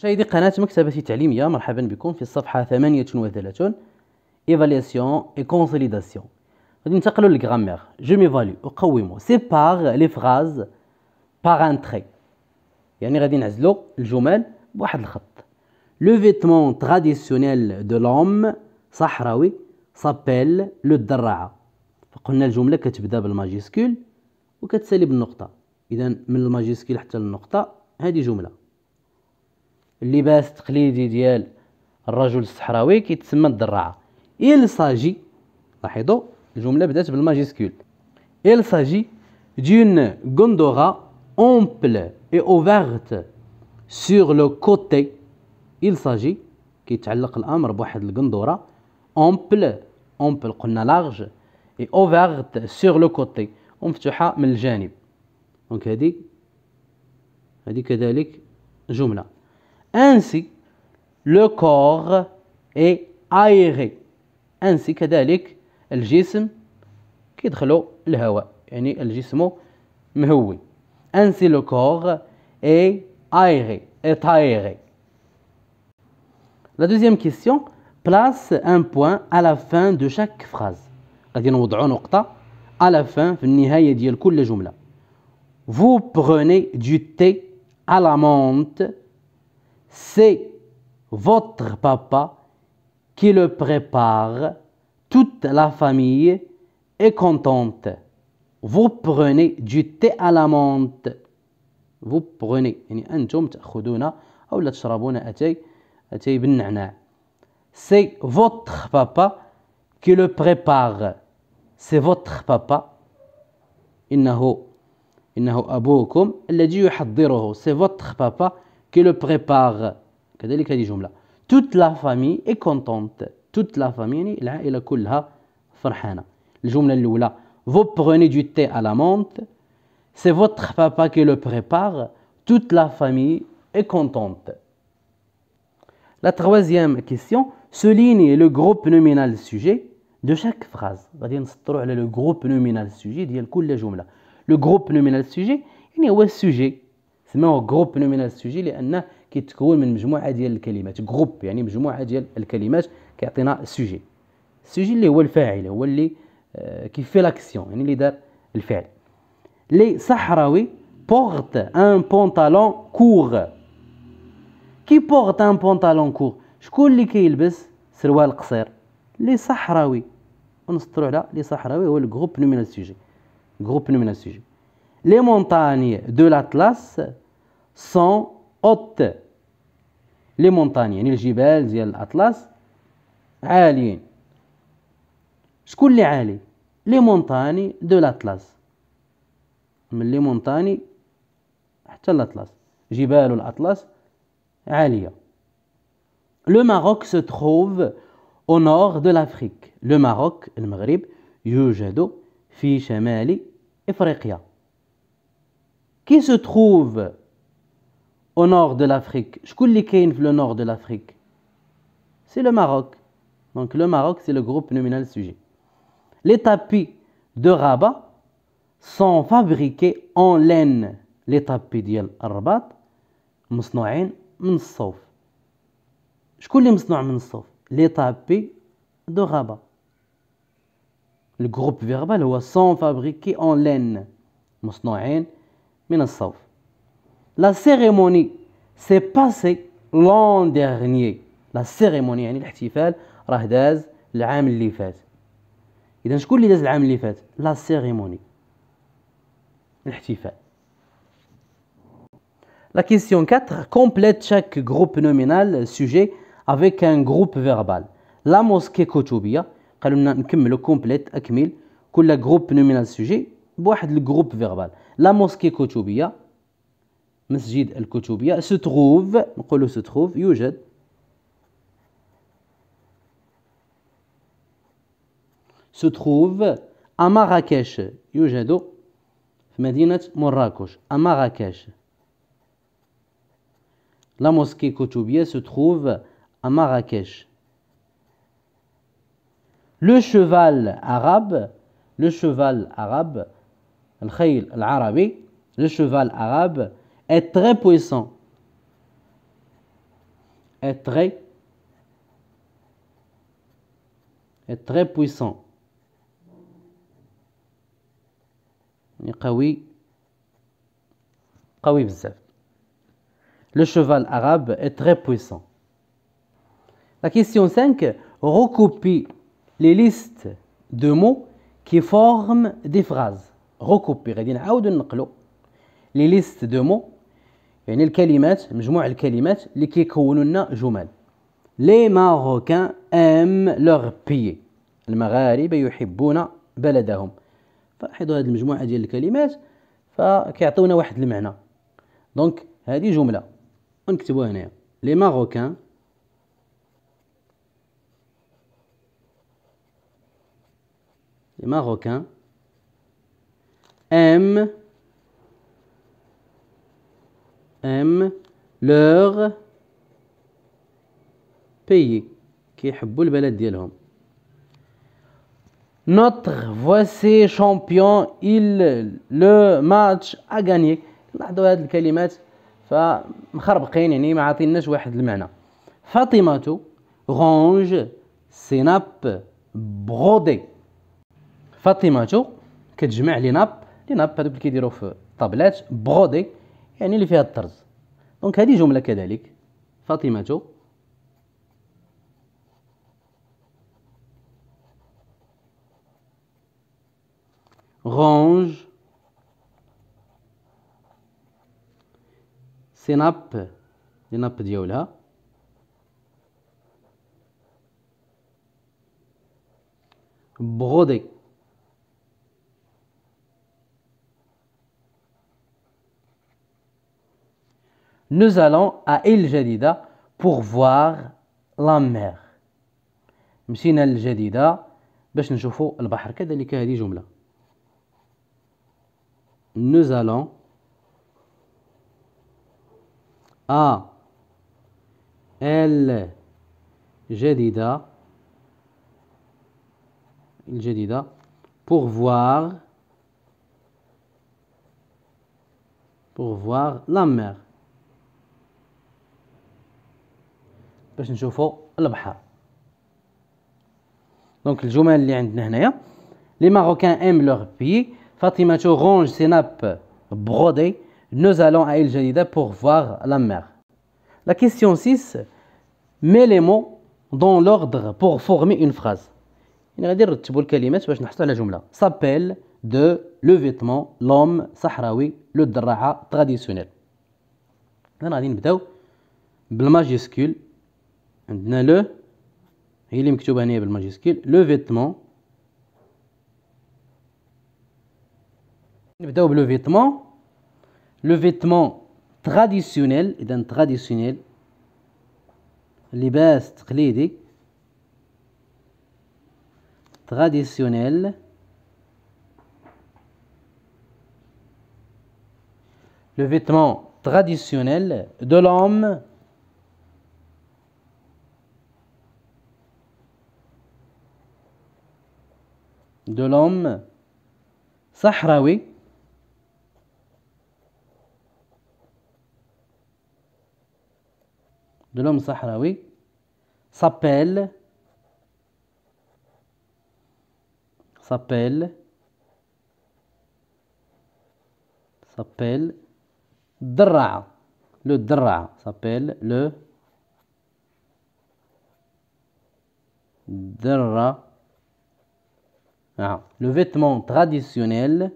مشاهدي قناة مكتبة تعليمية مرحبا بكم في الصفحة 38 ايفاليسيون اي كونسوليداسيون غادي ننتقلوا للغرامير جو مي ميفاليو اقوم سيبار لي فراز باغ ان تري يعني غادي نعزلوا الجمل بواحد الخط لو فيتمون تراديسيونيل دو لوم صحراوي سابيل لو الدراعه فقلنا الجمله كتبدا بالماجيسكول وكتسالي بالنقطه اذا من الماجيسكول حتى للنقطه هذه جمله اللباس التقليدي ديال الرجل الصحراوي كيتسمى الدراعه إل ساجي لاحظوا الجمله بدات بالماجيسكول إل ساجي دون غوندورا أومبل إي أوفارت sur لو كوتي إل ساجي كيتعلق الامر بواحد القندوره أومبل أومبل قلنا لارج اي أوفارت سور لو كوتي ومفتوحه من الجانب دونك هادي هادي كذلك جمله Ainsi, le corps est aéré. Ainsi, كذلك الجسم كيدخلوا الهواء يعني الجسم مهوي. Ainsi, le corps est aéré, est aéré. La deuxième question place un point à la fin de chaque phrase. غادي نوضعوا نقطة à la fin في النهاية ديال كل جملة. Vous prenez du thé à la menthe c'est votre papa qui le prépare. Toute la famille est contente. Vous prenez du thé à la menthe. Vous prenez. C'est votre papa qui le prépare. C'est votre papa. C'est votre papa qui le prépare. Toute la famille est contente. Toute la famille, est كلها Vous prenez du thé à la menthe. C'est votre papa qui le prépare. Toute la famille est contente. La troisième question soulignez le groupe nominal sujet de chaque phrase. Le groupe nominal sujet, le groupe nominal sujet, il y a un sujet. سماوه جروب نومينال سوجي لان كيتكون من مجموعه ديال الكلمات جروب يعني مجموعه ديال الكلمات كيعطينا سوجي السوجي اللي هو الفاعل هو اللي آه، كيفي لاكسيون يعني اللي دار الفعل لي صحراوي بورت ان بونطالون كور كي بورت ان بونطالون كور شكون اللي كيلبس سروال قصير لي صحراوي ونسطرو على لي صحراوي هو الجروب نومينال سوجي جروب نومينال سوجي لي مونطاني دو لاتلاس sont hautes. Les montagnes, les de l'atlas, alien. Shkoun Les montagnes de l'atlas. Les montagnes, à l'atlas. de l'atlas, hautes Le Maroc se trouve au nord de l'Afrique. Le Maroc, le Maghrib, Yujado, Fichemali, Afrique. Qui se trouve au nord de l'Afrique. je li le nord de l'Afrique C'est le Maroc. Donc le Maroc, c'est le groupe nominal sujet. Les tapis de Rabat sont fabriqués en laine. Les tapis de Rabat مصنوعين من الصوف. laine. Les tapis de Rabat. Le groupe verbal هو sont fabriqués en laine. La cérémonie s'est passée l'an dernier. La cérémonie يعني الاحتفال راه داز العام اللي فات. إذا شكون اللي La cérémonie. La question 4 complète chaque groupe nominal sujet avec un groupe verbal. La mosquée Koutoubia, قالوا لنا نكملوا complète le كل groupe nominal sujet le groupe verbal. La mosquée Koutoubia. مسجد الكتبية ستغوف نقول ستغوف يوجد ستغوف أماغاكاش يوجد في مدينة مراكش أماغاكاش لا موسكي كتبية ستغوف أماغاكاش لو شوفال عرب لو شوفال عرب الخيل العربي لو شوفال عرب est très puissant. Est très, est très puissant. Le cheval arabe est très puissant. La question 5. Recopie les listes de mots qui forment des phrases. Recopier. Les listes de mots يعني الكلمات مجموع الكلمات اللي كيكونوا لنا جمل لي ماروكان ام لوغ بي المغاربه يحبون بلدهم فلاحظوا هذه المجموعه ديال الكلمات فكيعطيونا واحد المعنى دونك هذه جمله ونكتبوها هنايا لي ماروكان لي ماروكان ام ام لوغ بيي كيحبوا البلد ديالهم Notre فواسي شامبيون il لو ماتش ا gagné. لاحظوا هذه الكلمات فمخربقين يعني ما عاطيناش واحد المعنى فاطمة غونج سيناب برودي فاطمة كتجمع لي ناب لي ناب هذوك اللي كيديروا في طابلات برودي يعني اللي فيها الطرز دونك هذه جملة كذلك فاطمة غونج سيناب سيناب ديولها ناب ديالها nous allons à El Jadida pour voir la mer. مشينا للجديدة باش نشوفوا البحر كذلك هذه جملة nous allons à El Jadida El Jadida pour voir pour voir la mer باش نشوفو البحر دونك الجمل اللي عندنا هنايا لي ماروكان ام لوغ بي فاطمه رونج سيناب برودي نو زالون à ايل جديده بور voir لا mer كيستيون question 6 مي لي مو دون لوردر بور فورمي اون فراز يعني غادي نرتبوا الكلمات باش نحصلوا على جمله سابيل دو لو فيتمون لوم صحراوي لو دراعة تراديسيونيل هنا غادي نبداو بالماجيسكول Le, qui est le mot qui est le vêtement. On va dire le vêtement, le vêtement traditionnel et d'un traditionnel libanais traditionnel, le vêtement traditionnel de l'homme. de l'homme sahraoui de l'homme sahraoui s'appelle s'appelle s'appelle Dra. Le Dra s'appelle le Dra. Ah, le vêtement traditionnel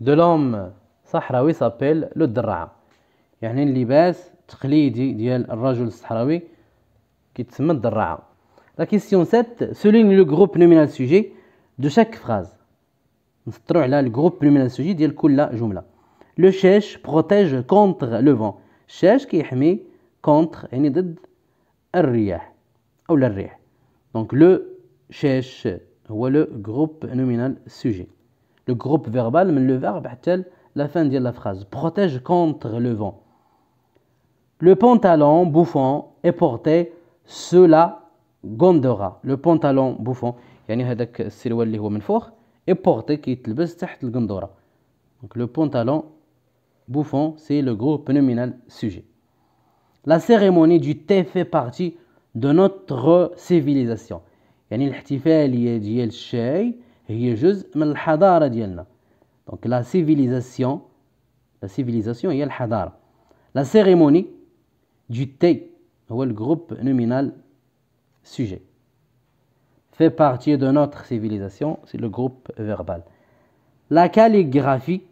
de l'homme sahraoui s'appelle le Il y a La question 7 souligne le groupe nominal sujet de chaque phrase. On le groupe nominal sujet de la phrase le chèche protège contre le vent. Chèche qui est contre et rien ou le Donc le chèche ou le groupe nominal sujet. Le groupe verbal, mais le verbe à la fin de la phrase. Protège contre le vent. Le pantalon bouffon est porté sur la gondora. Le pantalon bouffon c'est le est porté qui est de la gondora. Donc le pantalon bouffon, c'est le groupe nominal sujet. La cérémonie du thé fait partie de notre civilisation. Donc la civilisation, la civilisation le الحضارة. La cérémonie du thé هو le groupe nominal sujet. Fait partie de notre civilisation, c'est le groupe verbal. La calligraphie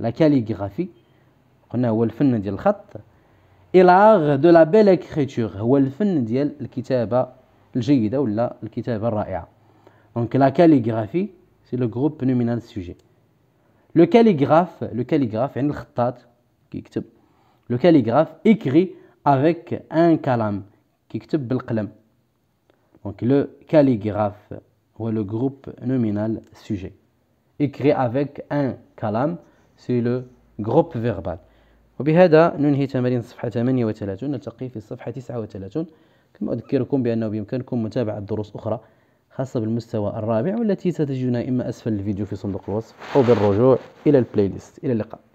la calligraphie on a le fin de l'art et l'art de la belle écriture le de la donc la calligraphie c'est le groupe nominal sujet le calligraphe le calligraphe le calligraphe écrit avec un calam donc le calligraphe ou le groupe nominal sujet écrit avec un calam سي لو جروب فيربال وبهذا ننهي تمارين الصفحة 38 نلتقي في الصفحة 39 كما أذكركم بأنه بإمكانكم متابعة دروس أخرى خاصة بالمستوى الرابع والتي ستجدونها إما أسفل الفيديو في صندوق الوصف أو بالرجوع إلى البلاي ليست إلى اللقاء